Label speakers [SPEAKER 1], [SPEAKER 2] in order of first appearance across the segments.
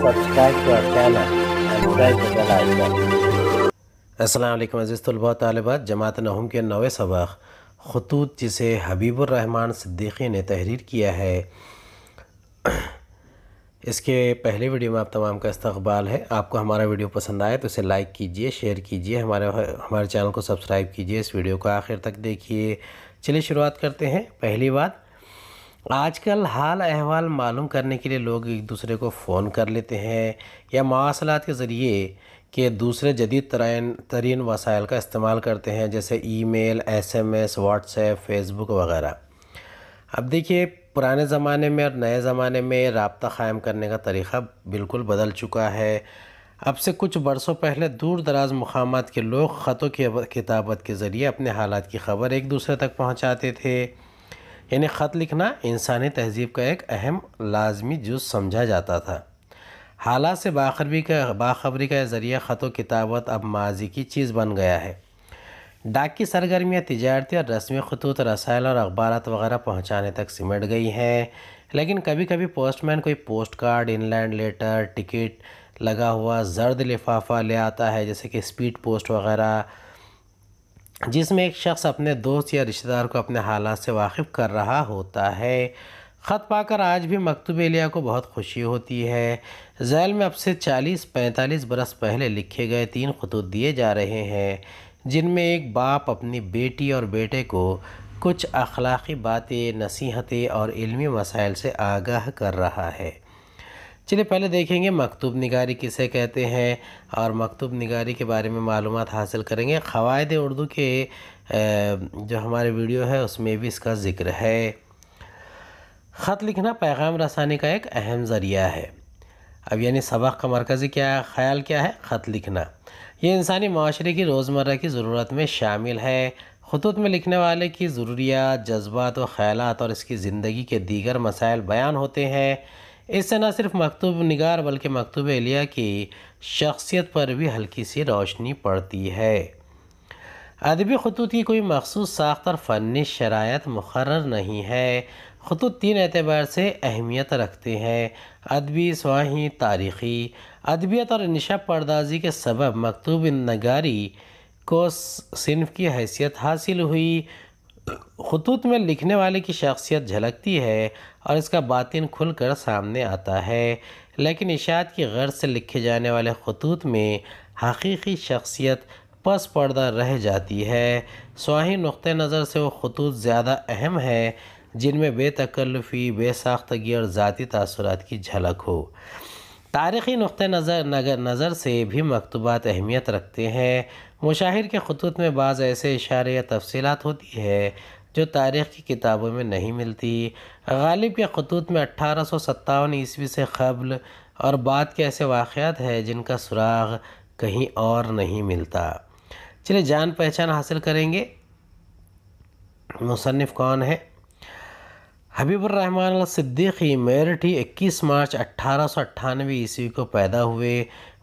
[SPEAKER 1] subscribe Aslam अज़ीज़ तलबा तलबात जमात नहम के नवे सबक खतूत जिसे हबीबरहमान सिद्दीकी ने तहरीर किया है इसके पहले वीडियो में आप तमाम का इस्तबाल है आपको हमारा वीडियो पसंद आए तो इसे लाइक कीजिए शेयर कीजिए हमारे हमारे चैनल को सब्सक्राइब कीजिए इस वीडियो को आखिर तक देखिए चलिए शुरुआत करते हैं पहली बात आजकल हाल अहवाल मालूम करने के लिए लोग एक दूसरे को फ़ोन कर लेते हैं या मवासलात के ज़रिए के दूसरे जदीद तरीन तरीन वसाइल का इस्तेमाल करते हैं जैसे ईमेल, एसएमएस, व्हाट्सएप फ़ेसबुक वगैरह अब देखिए पुराने ज़माने में और नए ज़माने में रबता क़ायम करने का तरीक़ा बिल्कुल बदल चुका है अब से कुछ बरसों पहले दूर दराज मकाम के लोग ख़तों की किताबत के ज़रिए अपने हालात की ख़बर एक दूसरे तक पहुँचाते थे यानी ख़त लिखना इंसानी तहजीब का एक अहम लाजमी जुज समझा जाता था हालात से बाखबरी का बाखबरी का ज़रिए ख़त व किताबत अब माजी की चीज़ बन गया है डाक की सरगर्मियाँ तजारती और रस्मी खतूत रसायल और अखबार वगैरह पहुँचाने तक सिमट गई हैं लेकिन कभी कभी पोस्टमैन कोई postcard inland letter ticket लगा हुआ जर्द लिफाफा ले आता है जैसे कि स्पीड पोस्ट वगैरह जिसमें एक शख्स अपने दोस्त या रिश्तेदार को अपने हालात से वाकिफ़ कर रहा होता है ख़त पाकर आज भी मकतूब एलिया को बहुत खुशी होती है जैल में अब से 40-45 बरस पहले लिखे गए तीन खतूत दिए जा रहे हैं जिनमें एक बाप अपनी बेटी और बेटे को कुछ अखलाक़ी बातें नसीहतें और इलमी मसाइल से आगाह कर रहा है चलिए पहले देखेंगे मकतूब निगारी किसे कहते हैं और मकतूब निगारी के बारे में मालूम हासिल करेंगे क़वायद उर्दू के जो हमारे वीडियो है उसमें भी इसका ज़िक्र है ख़त लिखना पैगाम रसानी का एक अहम ज़रिया है अब यानी सबक का मरकज़ी क्या है ख्याल क्या है ख़त लिखना ये इंसानी माशरे की रोज़मर्रा की ज़रूरत में शामिल है खतूत में लिखने वाले की ज़रूरियात जज्बात व ख़्यालत और इसकी ज़िंदगी के दीगर मसाइल बयान होते हैं इससे न सिर्फ मकतूब निगार बल्कि मकतूब एलिया की शख्सियत पर भी हल्की सी रोशनी पड़ती है अदबी खतूत की कोई मखसूस साख्त और फ़नी शरात मुकर नहीं है खतूत तीन एतबार से अहमियत रखते हैं अदबी स्वाही तारीख़ी अदबियत और नशा पर्दाजी के सबब मकतूब नगारी को सिनफ की हैसियत हासिल हुई खतूत में लिखने वाले की शख्सियत झलकती है और इसका बातिन खुल कर सामने आता है लेकिन इशात की गर्ज से लिखे जाने वाले खतूत में हकीकी शख्सियत पस पर्दा रह जाती है स्वाही नुक़ नज़र से वो खतूत ज़्यादा अहम है जिनमें बेतकल्फ़ी बेसाख्तगी और ज़ाती तसरत की झलक हो तारीख़ी नुक़ नज़र नगर नज़र से भी मकतूबा अहमियत रखते हैं मुशाहिर के ख़तूत में बाज़ ऐसे इशारे या तफसीत होती है जो तारीख़ की किताबों में नहीं मिलती गालिब के खतूत में अट्ठारह सौ सत्तावन ईस्वी से कबल और बाद के ऐसे वाक़ात हैं जिनका सुराग कहीं और नहीं मिलता चलिए जान पहचान हासिल करेंगे मुसनफ़ कौन है हबीबुररहमान सिद्दीकी मेरठी 21 मार्च अट्ठारह सौ ईस्वी को पैदा हुए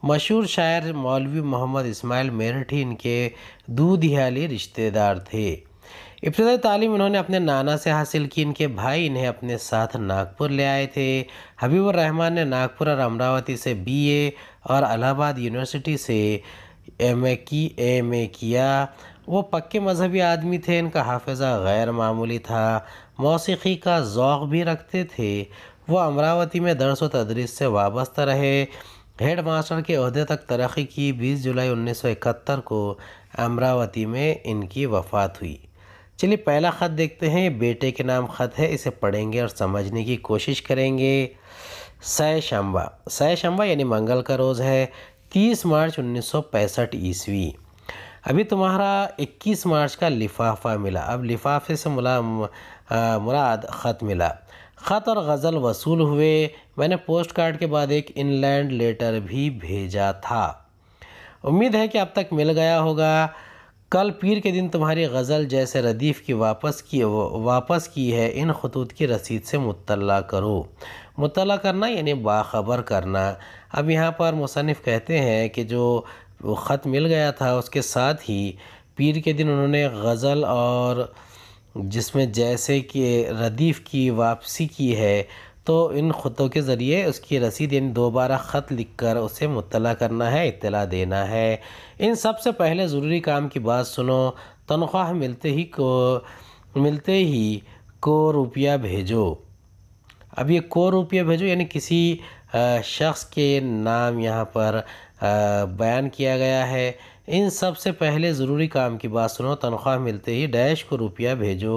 [SPEAKER 1] मशहूर शायर मौलवी मोहम्मद इस्माइल मेरठी इनके दूधियाली रिश्तेदार थे इब्तदाई तालीम इन्होंने अपने नाना से हासिल की इनके भाई इन्हें अपने साथ नागपुर ले आए थे हबीबर रहमान ने नागपुर और अमरावती से बीए और अलाहाबाद यूनिवर्सिटी से एमए की एमए किया वो पक्के मजहबी आदमी थे इनका हाफजा गैर मामूली था मौसी का ओक़ भी रखते थे वो अमरावती में दरस व तदरीस से वाबस्ता रहे हेड मास्टर के अहदे तक तरक्की की 20 जुलाई 1971 को अमरावती में इनकी वफात हुई चलिए पहला ख़त देखते हैं बेटे के नाम ख़त है इसे पढ़ेंगे और समझने की कोशिश करेंगे सय शंबा सय शंबा यानी मंगल का रोज़ है 30 मार्च 1965 ईस्वी अभी तुम्हारा 21 मार्च का लिफाफा मिला अब लिफाफे से मुला मुराद ख़त मिला ख़त और गज़ल वसूल हुए मैंने पोस्ट कार्ड के बाद एक इनलैंड लेटर भी भेजा था उम्मीद है कि अब तक मिल गया होगा कल पीर के दिन तुम्हारी गज़ल जैसे रदीफ़ की वापस की वापस की है इन खतूत की रसीद से मुतला करो मुतला करना यानी बाखबर करना अब यहाँ पर मुसनफ़ कहते हैं कि जो ख़त मिल गया था उसके साथ ही पीर के दिन उन्होंने गज़ल और जिसमें जैसे कि रदीफ़ की वापसी की है तो इन ख़तों के ज़रिए उसकी रसीद यानी दोबारा ख़त लिख कर उसे मुतला करना है इतला देना है इन सबसे पहले ज़रूरी काम की बात सुनो तनख्वाह मिलते ही को मिलते ही को रुपया भेजो अब ये को रुपया भेजो यानी किसी शख्स के नाम यहाँ पर बयान किया गया है इन सब से पहले ज़रूरी काम की बात सुनो तनख्वाह मिलते ही डैश को रुपया भेजो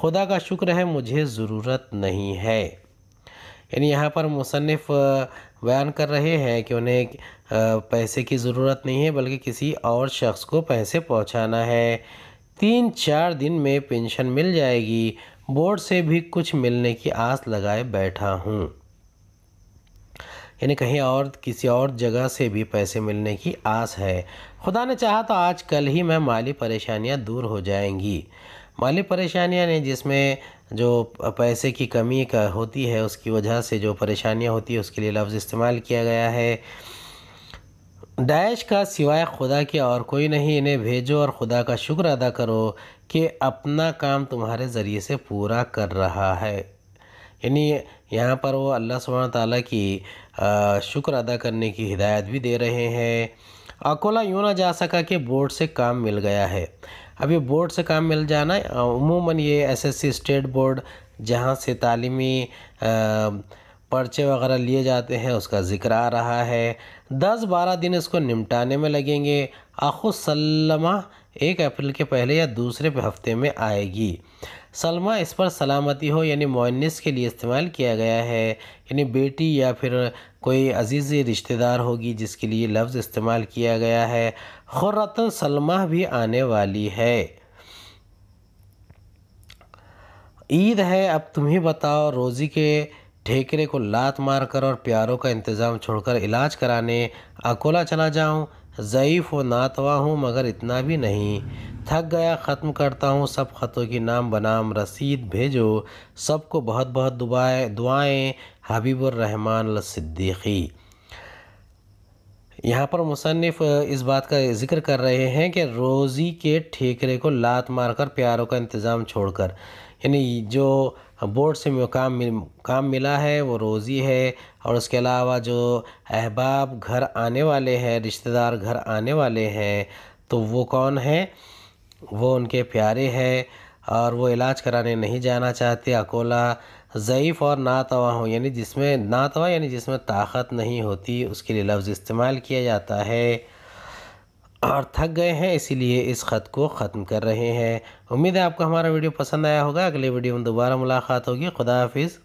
[SPEAKER 1] खुदा का शुक्र है मुझे ज़रूरत नहीं है यानी यहाँ पर मुसनफ़ बयान कर रहे हैं कि उन्हें पैसे की ज़रूरत नहीं है बल्कि किसी और शख्स को पैसे पहुँचाना है तीन चार दिन में पेंशन मिल जाएगी बोर्ड से भी कुछ मिलने की आस लगाए बैठा हूँ यानी कहीं और किसी और जगह से भी पैसे मिलने की आस है खुदा ने चाहा तो आज कल ही मैं माली परेशानियां दूर हो जाएंगी माली परेशानियां ने जिसमें जो पैसे की कमी का होती है उसकी वजह से जो परेशानियां होती है उसके लिए लफ्ज़ इस्तेमाल किया गया है डैश का सिवाय खुदा के और कोई नहीं इन्हें भेजो और खुदा का शुक्र अदा करो कि अपना काम तुम्हारे ज़रिए से पूरा कर रहा है यानी यहाँ पर वो अल्लाह सुबह ताली की शुक्र अदा करने की हिदायत भी दे रहे हैं अकोला यूँ ना जा सका कि बोर्ड से काम मिल गया है अब ये बोर्ड से काम मिल जाना उमूमन ये एसएससी स्टेट बोर्ड जहाँ से तालीमी पर्चे वगैरह लिए जाते हैं उसका ज़िक्र आ रहा है दस बारह दिन इसको निपटाने में लगेंगे आखुसलमा एक अप्रैल के पहले या दूसरे हफ्ते में आएगी सलमा इस पर सलामती हो यानी मोनस के लिए इस्तेमाल किया गया है यानी बेटी या फिर कोई अजीज़ रिश्तेदार होगी जिसके लिए लफ्ज़ इस्तेमाल किया गया है ख़ुरतन सलमा भी आने वाली है ईद है अब तुम ही बताओ रोज़ी के ठेकरे को लात मारकर और प्यारों का इंतज़ाम छोड़कर इलाज कराने अकोला चला जाऊं ज़यीफ़ व नातवा हूँ मगर इतना भी नहीं थक गया ख़त्म करता हूँ सब ख़तों की नाम बनाम रसीद भेजो सबको बहुत बहुत दुआएं दुआएँ हबीबरहमान सिद्दीकी यहाँ पर मुसनफ़ इस बात का जिक्र कर रहे हैं कि रोज़ी के ठेकरे को लात मारकर प्यारों का इंतज़ाम छोड़कर यानी जो बोर्ड से काम मिल काम मिला है वो रोज़ी है और उसके अलावा जो अहबाब घर आने वाले हैं रिश्तेदार घर आने वाले हैं तो वो कौन हैं वो उनके प्यारे हैं और वो इलाज कराने नहीं जाना चाहते अकोला ज़यीफ़ और नातवा हो यानी जिसमें नातवा यानी जिसमें ताकत नहीं होती उसके लिए लफ्ज़ इस्तेमाल किया जाता है और थक गए हैं इसीलिए इस ख़त को ख़त्म कर रहे हैं उम्मीद है आपको हमारा वीडियो पसंद आया होगा अगले वीडियो में दोबारा मुलाकात होगी खुदा हाफिज़